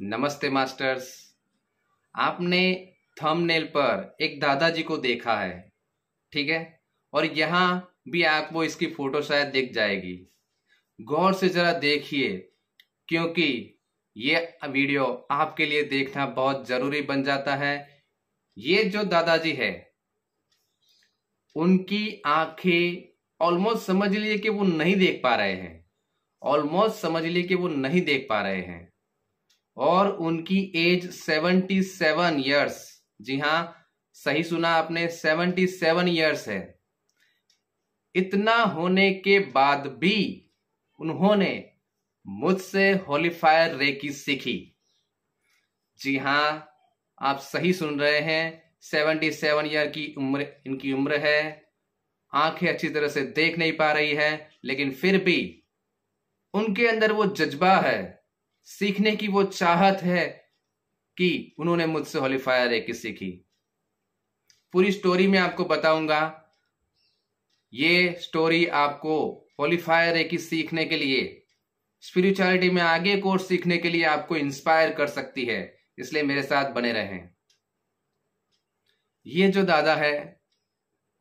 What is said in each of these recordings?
नमस्ते मास्टर्स आपने थंबनेल पर एक दादाजी को देखा है ठीक है और यहाँ भी आपको इसकी फोटो शायद दिख जाएगी गौर से ज़रा देखिए क्योंकि ये वीडियो आपके लिए देखना बहुत ज़रूरी बन जाता है ये जो दादाजी है उनकी आंखें ऑलमोस्ट समझ लिए कि वो नहीं देख पा रहे हैं ऑलमोस्ट समझ लिए कि वो नहीं देख पा रहे हैं और उनकी एज 77 ईयर्स जी हाँ सही सुना आपने 77 ईयर्स है इतना होने के बाद भी उन्होंने मुझसे होलीफायर रेकी सीखी जी हाँ आप सही सुन रहे हैं 77 ईयर की उम्र इनकी उम्र है आंखें अच्छी तरह से देख नहीं पा रही है लेकिन फिर भी उनके अंदर वो जज्बा है सीखने की वो चाहत है कि उन्होंने मुझसे होलीफायर एक सीखी पूरी स्टोरी में आपको बताऊंगा ये स्टोरी आपको होलीफायर एक सीखने के लिए स्पिरिचुअलिटी में आगे कोर्स सीखने के लिए आपको इंस्पायर कर सकती है इसलिए मेरे साथ बने रहें ये जो दादा है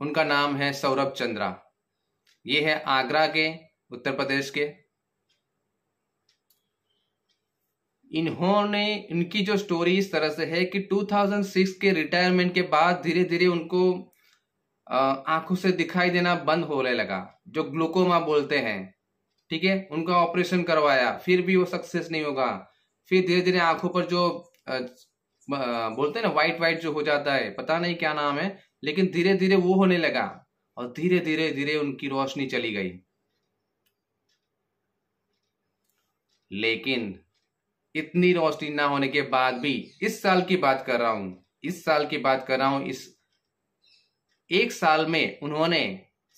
उनका नाम है सौरभ चंद्रा ये है आगरा के उत्तर प्रदेश के इन्होंने इनकी जो स्टोरी इस तरह से है कि 2006 के रिटायरमेंट के बाद धीरे धीरे उनको आंखों से दिखाई देना बंद होने लगा जो ग्लूकोमा बोलते हैं ठीक है उनका ऑपरेशन करवाया फिर भी वो सक्सेस नहीं होगा फिर धीरे धीरे आंखों पर जो आ, बोलते हैं ना वाइट वाइट जो हो जाता है पता नहीं क्या नाम है लेकिन धीरे धीरे वो होने लगा और धीरे धीरे धीरे उनकी रोशनी चली गई लेकिन इतनी रोशनी ना होने के बाद भी इस साल की बात कर रहा हूं इस साल की बात कर रहा हूं इस एक साल में उन्होंने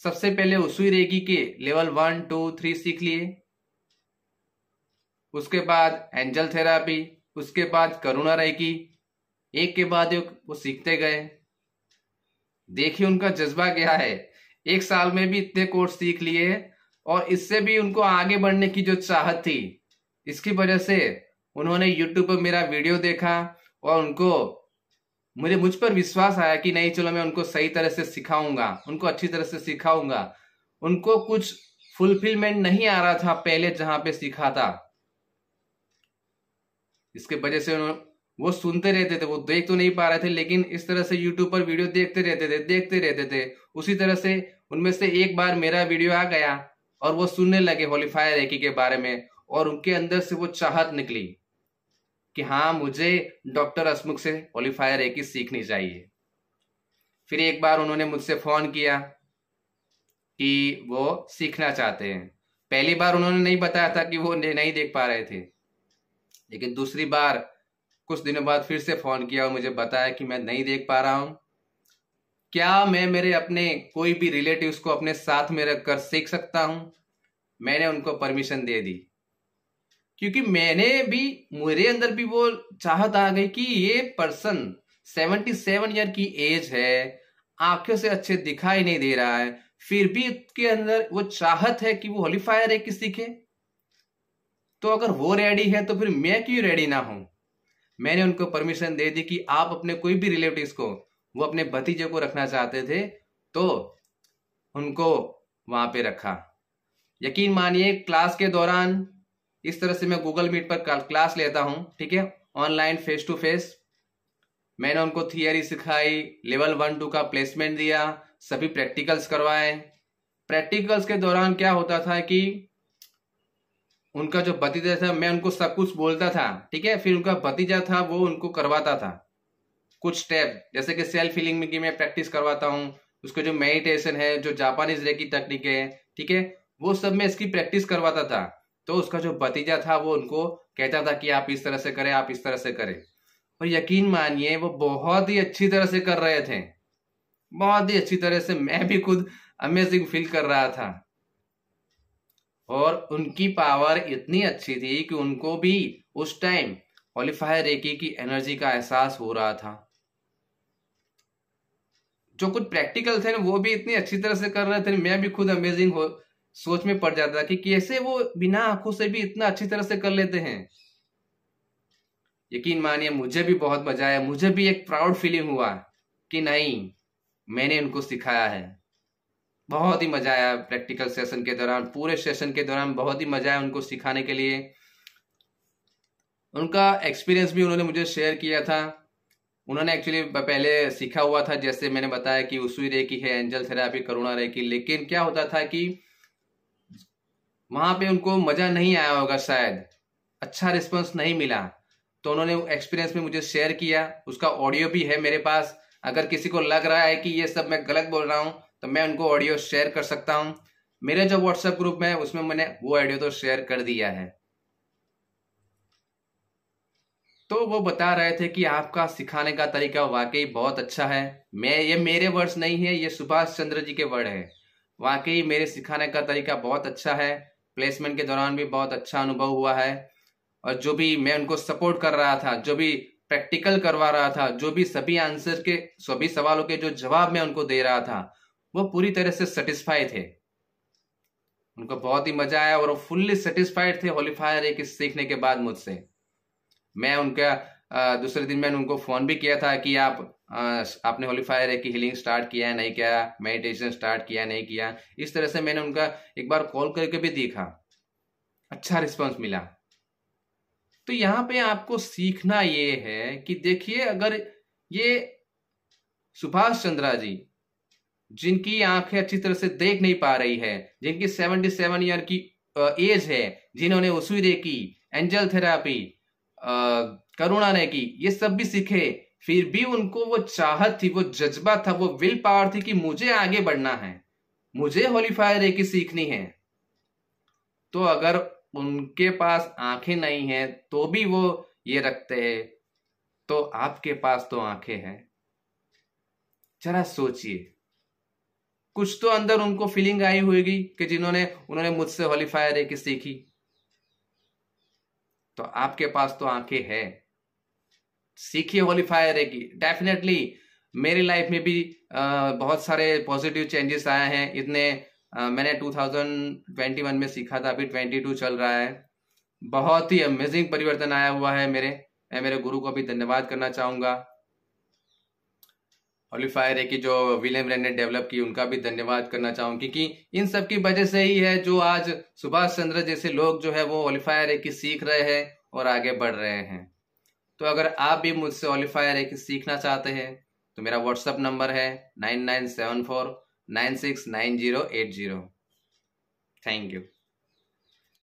सबसे पहले उसी रेगी के लेवल वन टू थ्री सीख लिए उसके बाद एंजल थेरापी उसके बाद करुणा रेगी एक के बाद एक वो सीखते गए देखिए उनका जज्बा क्या है एक साल में भी इतने कोर्स सीख लिए और इससे भी उनको आगे बढ़ने की जो चाहत थी इसकी वजह से उन्होंने यूट्यूब पर मेरा वीडियो देखा और उनको मुझे मुझ पर विश्वास आया कि नहीं चलो मैं उनको सही तरह से सिखाऊंगा उनको अच्छी तरह से सिखाऊंगा उनको कुछ फुलफिलमेंट नहीं आ रहा था पहले जहां पे सीखा था इसके वजह से वो सुनते रहते थे वो देख तो नहीं पा रहे थे लेकिन इस तरह से यूट्यूब पर वीडियो देखते रहते थे देखते रहते थे उसी तरह से उनमें से एक बार मेरा वीडियो आ गया और वो सुनने लगे होलीफायर रेकी के बारे में और उनके अंदर से वो चाहत निकली कि हाँ मुझे डॉक्टर असमुख से क्वालिफायर ए की सीखनी चाहिए फिर एक बार उन्होंने मुझसे फ़ोन किया कि वो सीखना चाहते हैं पहली बार उन्होंने नहीं बताया था कि वो नहीं देख पा रहे थे लेकिन दूसरी बार कुछ दिनों बाद फिर से फ़ोन किया और मुझे बताया कि मैं नहीं देख पा रहा हूं क्या मैं मेरे अपने कोई भी रिलेटिव्स को अपने साथ में रखकर सीख सकता हूं मैंने उनको परमिशन दे दी क्योंकि मैंने भी मेरे अंदर भी वो चाहत आ गई कि ये पर्सन सेवेंटी सेवन ईयर की एज है आंखों से अच्छे दिखाई नहीं दे रहा है फिर भी उसके अंदर वो चाहत है कि वो हॉलीफायर है कि सीखे तो अगर वो रेडी है तो फिर मैं क्यों रेडी ना हूं मैंने उनको परमिशन दे दी कि आप अपने कोई भी रिलेटिव को वो अपने भतीजे को रखना चाहते थे तो उनको वहां पे रखा यकीन मानिए क्लास के दौरान इस तरह से मैं गूगल मीट पर क्लास लेता हूँ ठीक है ऑनलाइन फेस टू फेस मैंने उनको थियरी सिखाई लेवल वन टू का प्लेसमेंट दिया सभी प्रैक्टिकल्स करवाए प्रैक्टिकल्स के दौरान क्या होता था कि उनका जो भतीजा था मैं उनको सब कुछ बोलता था ठीक है फिर उनका भतीजा था वो उनको करवाता था कुछ स्टेप जैसे कि सेल्फ फीलिंग में कि मैं प्रैक्टिस करवाता हूँ उसको जो मेडिटेशन है जो जापानीज रे की तकनीक है ठीक है वो सब मैं इसकी प्रैक्टिस करवाता था तो उसका जो भतीजा था वो उनको कहता था कि आप इस तरह से करें आप इस तरह से करें और यकीन मानिए वो बहुत ही अच्छी तरह से कर रहे थे बहुत ही अच्छी तरह से मैं भी खुद अमेजिंग फील कर रहा था और उनकी पावर इतनी अच्छी थी कि उनको भी उस टाइम क्वालिफायर रेकी की एनर्जी का एहसास हो रहा था जो कुछ प्रैक्टिकल थे ना वो भी इतनी अच्छी तरह से कर रहे थे मैं भी खुद अमेजिंग हो सोच में पड़ जाता था कि कैसे वो बिना आंखों से भी इतना अच्छी तरह से कर लेते हैं यकीन मानिए मुझे भी बहुत मजा आया मुझे भी एक प्राउड फीलिंग हुआ कि नहीं मैंने उनको सिखाया है बहुत ही मजा आया प्रैक्टिकल सेशन के दौरान पूरे सेशन के दौरान बहुत ही मजा आया उनको सिखाने के लिए उनका एक्सपीरियंस भी उन्होंने मुझे शेयर किया था उन्होंने एक्चुअली पहले सीखा हुआ था जैसे मैंने बताया कि उसी रे की है एंजल थेरापी करुणा रे की लेकिन क्या होता था कि वहाँ पे उनको मज़ा नहीं आया होगा शायद अच्छा रिस्पॉन्स नहीं मिला तो उन्होंने एक्सपीरियंस में मुझे शेयर किया उसका ऑडियो भी है मेरे पास अगर किसी को लग रहा है कि ये सब मैं गलत बोल रहा हूँ तो मैं उनको ऑडियो शेयर कर सकता हूँ मेरे जो व्हाट्सएप ग्रुप में उसमें मैंने वो ऑडियो तो शेयर कर दिया है तो वो बता रहे थे कि आपका सिखाने का तरीका वाकई बहुत अच्छा है मैं ये मेरे वर्ड्स नहीं है ये सुभाष चंद्र जी के वर्ड है वाकई मेरे सिखाने का तरीका बहुत अच्छा है प्लेसमेंट के दौरान भी बहुत अच्छा अनुभव हुआ है और जो भी मैं उनको सपोर्ट कर रहा था जो भी प्रैक्टिकल करवा रहा था जो भी सभी आंसर के सभी सवालों के जो जवाब मैं उनको दे रहा था वो पूरी तरह से सेटिस्फाई थे उनको बहुत ही मजा आया और वो फुल्ली सेटिस्फाइड थे होलीफायर एक सीखने के बाद मुझसे मैं उनका दूसरे दिन मैंने उनको फोन भी किया था कि आप आपने होली फायर है कि हीलिंग स्टार्ट किया है नहीं किया मेडिटेशन स्टार्ट किया नहीं किया इस तरह से मैंने उनका एक बार कॉल करके भी देखा अच्छा रिस्पॉन्स मिला तो यहाँ पे आपको सीखना ये है कि देखिए अगर ये सुभाष चंद्रा जी जिनकी आंखें अच्छी तरह से देख नहीं पा रही है जिनकी सेवेंटी सेवन ईयर की एज है जिन्होंने उसी की एंजल थेरापी करुणा ने की ये सब भी सीखे फिर भी उनको वो चाहत थी वो जज्बा था वो विल पावर थी कि मुझे आगे बढ़ना है मुझे होली फायर ही सीखनी है तो अगर उनके पास आंखें नहीं हैं तो भी वो ये रखते हैं तो आपके पास तो आंखें हैं जरा सोचिए कुछ तो अंदर उनको फीलिंग आई होगी कि जिन्होंने उन्होंने मुझसे होलीफायर एक सीखी तो आपके पास तो आंखें हैं सीखिए होली फायर की डेफिनेटली मेरी लाइफ में भी बहुत सारे पॉजिटिव चेंजेस आए हैं इतने मैंने 2021 में सीखा था अभी 22 चल रहा है बहुत ही अमेजिंग परिवर्तन आया हुआ है मेरे मैं मेरे गुरु को भी धन्यवाद करना होली फायर है कि जो विलियम रेन ने डेवलप की उनका भी धन्यवाद करना चाहूंगा क्योंकि इन सब की वजह से ही है जो आज सुभाष चंद्र जैसे लोग जो है वो फायर है कि सीख रहे हैं और आगे बढ़ रहे हैं तो अगर आप भी मुझसे ऑलिफायर एक सीखना चाहते हैं तो मेरा व्हाट्सअप नंबर है nine nine seven four nine six nine zero eight zero thank you